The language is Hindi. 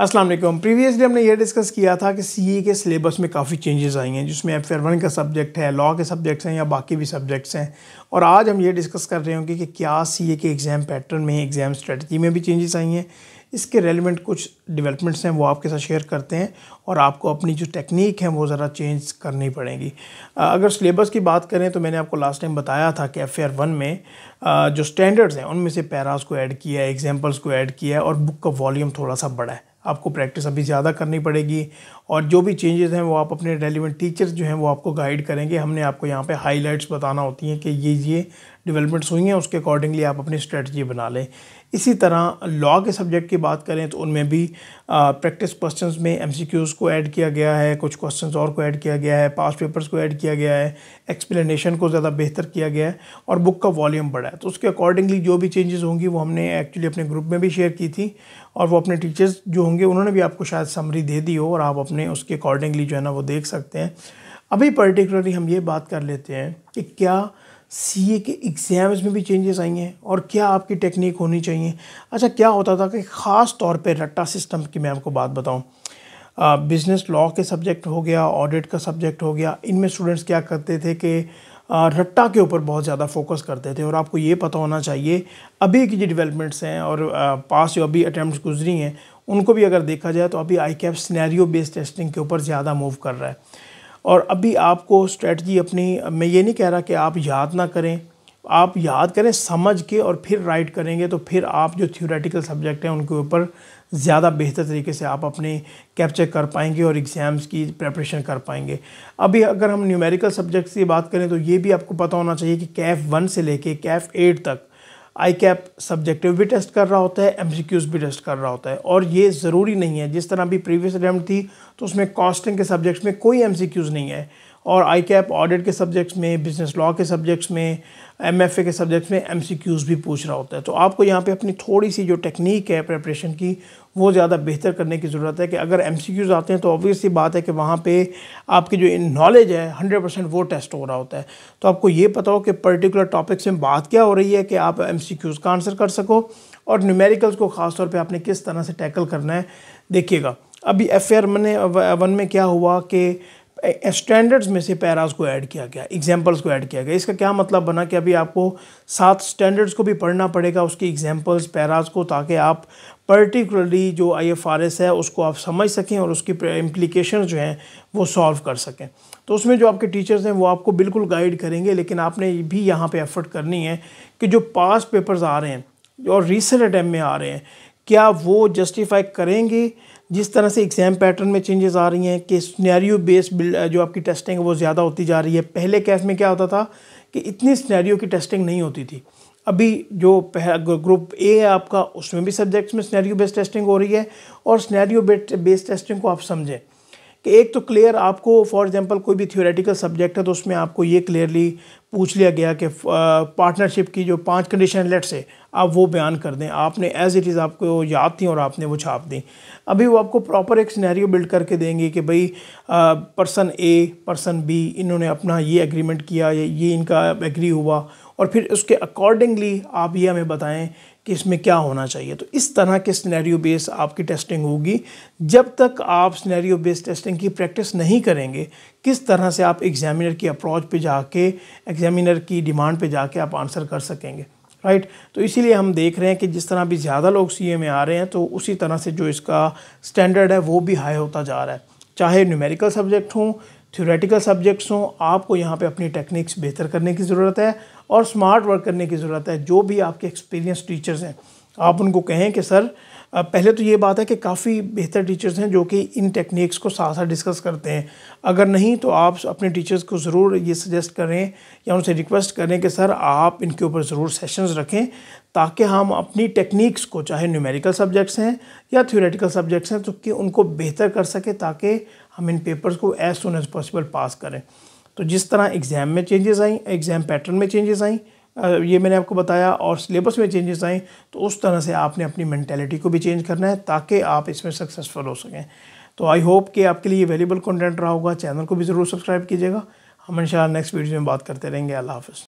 अस्सलाम वालेकुम प्रीवियसली हमने ये डिस्कस किया था कि सीए के सिलेबस में काफ़ी चेंजेस आई हैं जिसमें एफ वन का सब्जेक्ट है लॉ के सब्जेक्ट्स हैं या बाकी भी सब्जेक्ट्स हैं और आज हम ये डिस्कस कर रहे होंगे कि क्या सीए के एग्ज़ाम पैटर्न में एग्ज़ाम स्ट्रेटजी में भी चेंजेस आई हैं इसके रेलिवेंट कुछ डेवलपमेंट्स हैं वो आपके साथ शेयर करते हैं और आपको अपनी जो टेक्निक है वो ज़रा चेंज करनी पड़ेगी अगर सिलेबस की बात करें तो मैंने आपको लास्ट टाइम बताया था कि एफ वन में जो स्टैंडर्ड्स हैं उनमें से पैरास को ऐड किया है एग्जाम्पल्स को ऐड किया है और बुक का वॉल्यूम थोड़ा सा बढ़ा है आपको प्रैक्टिस अभी ज़्यादा करनी पड़ेगी और जो भी चेंजेस हैं वो आप अपने रेलिवेंट टीचर्स जो हैं वो आपको गाइड करेंगे हमने आपको यहाँ पे हाइलाइट्स बताना होती हैं कि ये ये डेवलपमेंट्स हुई हैं उसके अकॉर्डिंगली आप अपनी स्ट्रेटजी बना लें इसी तरह लॉ के सब्जेक्ट की बात करें तो उनमें भी प्रैक्टिस क्वेश्चन में एम को ऐड किया गया है कुछ क्वेश्चन और को ऐड किया गया है पास पेपर्स को ऐड किया गया है एक्सप्लेनेशन को ज़्यादा बेहतर किया गया है और बुक का वॉल्यूम बढ़ा है तो उसके अकॉर्डिंगली जो भी चेंजेस होंगी वो हमने एक्चुअली अपने ग्रुप में भी शेयर की थी और वो अपने टीचर्स जो होंगे उन्होंने भी आपको शायद समरी दे दी हो और आप अपने उसके अकॉर्डिंगली जो है ना वो देख सकते हैं अभी पर्टिकुलरली हम ये बात कर लेते हैं कि क्या ए के एग्ज़ाम्स में भी चेंजेस आई हैं और क्या आपकी टेक्निक होनी चाहिए अच्छा क्या होता था कि ख़ास तौर पे रट्टा सिस्टम की मैं आपको बात बताऊं बिज़नेस लॉ के सब्जेक्ट हो गया ऑडिट का सब्जेक्ट हो गया इनमें स्टूडेंट्स क्या करते थे कि रट्टा के ऊपर बहुत ज़्यादा फोकस करते थे और आपको ये पता होना चाहिए अभी की जो डिवेलपमेंट्स हैं और पास जो अभी अटैम्प्ट गुजरी हैं उनको भी अगर देखा जाए तो अभी ICAP scenario based testing के ऊपर ज़्यादा मूव कर रहा है और अभी आपको स्ट्रेटजी अपनी मैं ये नहीं कह रहा कि आप याद ना करें आप याद करें समझ के और फिर राइट करेंगे तो फिर आप जो थ्योरेटिकल सब्जेक्ट हैं उनके ऊपर ज़्यादा बेहतर तरीके से आप अपने कैप्चर कर पाएंगे और एग्ज़ाम्स की प्रेपरेशन कर पाएंगे अभी अगर हम न्यूमेरिकल सब्जेक्ट्स की बात करें तो ये भी आपको पता होना चाहिए कि कैफ वन से लेके कैफ एट तक आई कैप सब्जेक्टिव भी टेस्ट कर रहा होता है एम भी टेस्ट कर रहा होता है और ये ज़रूरी नहीं है जिस तरह भी प्रीवियस अटैम्प्ट थी तो उसमें कॉस्टिंग के सब्जेक्ट्स में कोई एम नहीं है और आई कैप ऑडिट के सब्जेक्ट्स में बिजनेस लॉ के सब्जेक्ट्स में एम एफ ए के सब्जेक्ट्स में एम सी क्यूज़ भी पूछ रहा होता है तो आपको यहाँ पे अपनी थोड़ी सी जो टेक्निक है प्रेपरेशन की वो ज़्यादा बेहतर करने की ज़रूरत है कि अगर एम सी क्यूज़ आते हैं तो ऑब्वियसली बात है कि वहाँ पे आपकी जो नॉलेज है हंड्रेड परसेंट वो टेस्ट हो रहा होता है तो आपको ये पता हो कि पर्टिकुलर टॉपिक्स में बात क्या हो रही है कि आप एम सी क्यूज़ का आंसर कर सको और न्यूमेरिकल्स को ख़ासतौर पर आपने किस तरह से टैकल करना है देखिएगा अभी एफ ए वन में क्या हुआ कि स्टैंडर्ड्स में से पैराज को ऐड किया गया एग्जाम्पल्स को ऐड किया गया इसका क्या मतलब बना कि अभी आपको सात स्टैंडर्ड्स को भी पढ़ना पड़ेगा उसकी एग्जाम्पल्स पैराज को ताकि आप पर्टिकुलरली जो आई है उसको आप समझ सकें और उसकी इम्प्लीकेशन जो हैं वो सॉल्व कर सकें तो उसमें जो आपके टीचर्स हैं वो आपको बिल्कुल गाइड करेंगे लेकिन आपने भी यहाँ पर एफर्ट करनी है कि जो पास पेपर्स आ रहे हैं और रिसेंट अटैम्प में आ रहे हैं क्या वो जस्टिफाई करेंगे जिस तरह से एग्ज़ाम पैटर्न में चेंजेस आ रही हैं कि स्नैरियो बेस्ड जो आपकी टेस्टिंग है वो ज़्यादा होती जा रही है पहले कैस में क्या होता था कि इतनी स्नैरियो की टेस्टिंग नहीं होती थी अभी जो ग्रुप ए है आपका उसमें भी सब्जेक्ट्स में स्नैरियो बेस्ड टेस्टिंग हो रही है और स्नैरियो बेस्ड टेस्टिंग को आप समझें कि एक तो क्लियर आपको फॉर एग्जांपल कोई भी थियोरेटिकल सब्जेक्ट है तो उसमें आपको ये क्लियरली पूछ लिया गया कि पार्टनरशिप की जो पांच कंडीशन लेट से आप वो बयान कर दें आपने एज इट इज़ आपको याद थी और आपने वो छाप दी अभी वो आपको प्रॉपर एक सिनेरियो बिल्ड करके देंगे कि भाई पर्सन ए पर्सन बी इन्होंने अपना ये एग्रीमेंट किया ये इनका एग्री हुआ और फिर उसके अकॉर्डिंगली आप ये हमें बताएं कि इसमें क्या होना चाहिए तो इस तरह के स्नैरियो बेस आपकी टेस्टिंग होगी जब तक आप स्नैरियो बेस टेस्टिंग की प्रैक्टिस नहीं करेंगे किस तरह से आप एग्जामिनर की अप्रोच पे जाके एग्जामिनर की डिमांड पे जाके आप आंसर कर सकेंगे राइट तो इसीलिए हम देख रहे हैं कि जिस तरह अभी ज़्यादा लोग सी में आ रहे हैं तो उसी तरह से जो इसका स्टैंडर्ड है वो भी हाई होता जा रहा है चाहे न्यूमेरिकल सब्जेक्ट हों थ्योरेटिकल सब्जेक्ट्स हों आपको यहाँ पे अपनी टेक्निक्स बेहतर करने की ज़रूरत है और स्मार्ट वर्क करने की ज़रूरत है जो भी आपके एक्सपीरियंस टीचर्स हैं आप उनको कहें कि सर पहले तो ये बात है कि काफ़ी बेहतर टीचर्स हैं जो कि इन टेक्निक्स को साथ साथ डिस्कस करते हैं अगर नहीं तो आप अपने टीचर्स को ज़रूर ये सजेस्ट करें या उनसे रिक्वेस्ट करें कि सर आप इनके ऊपर ज़रूर सेशंस रखें ताकि हम अपनी टेक्निक्स को चाहे न्यूमेरिकल सब्जेक्ट्स हैं या थ्योरेटिकल सब्जेक्ट्स हैं तो कि उनको बेहतर कर सकें ताकि हम इन पेपर्स को as soon as possible pass करें तो जिस तरह एग्ज़ाम में चेंजेस आई एग्ज़ाम पैटर्न में चेंजेस आई ये मैंने आपको बताया और सिलेबस में चेंजेस आए तो उस तरह से आपने अपनी मैंटेलिटी को भी चेंज करना है ताकि आप इसमें सक्सेसफुल हो सकें तो आई होप कि आपके लिए वैल्यूबल कंटेंट रहा होगा चैनल को भी ज़रूर सब्सक्राइब कीजिएगा हम इंशाल्लाह नेक्स्ट वीडियो में बात करते रहेंगे अल्लाह हाफ़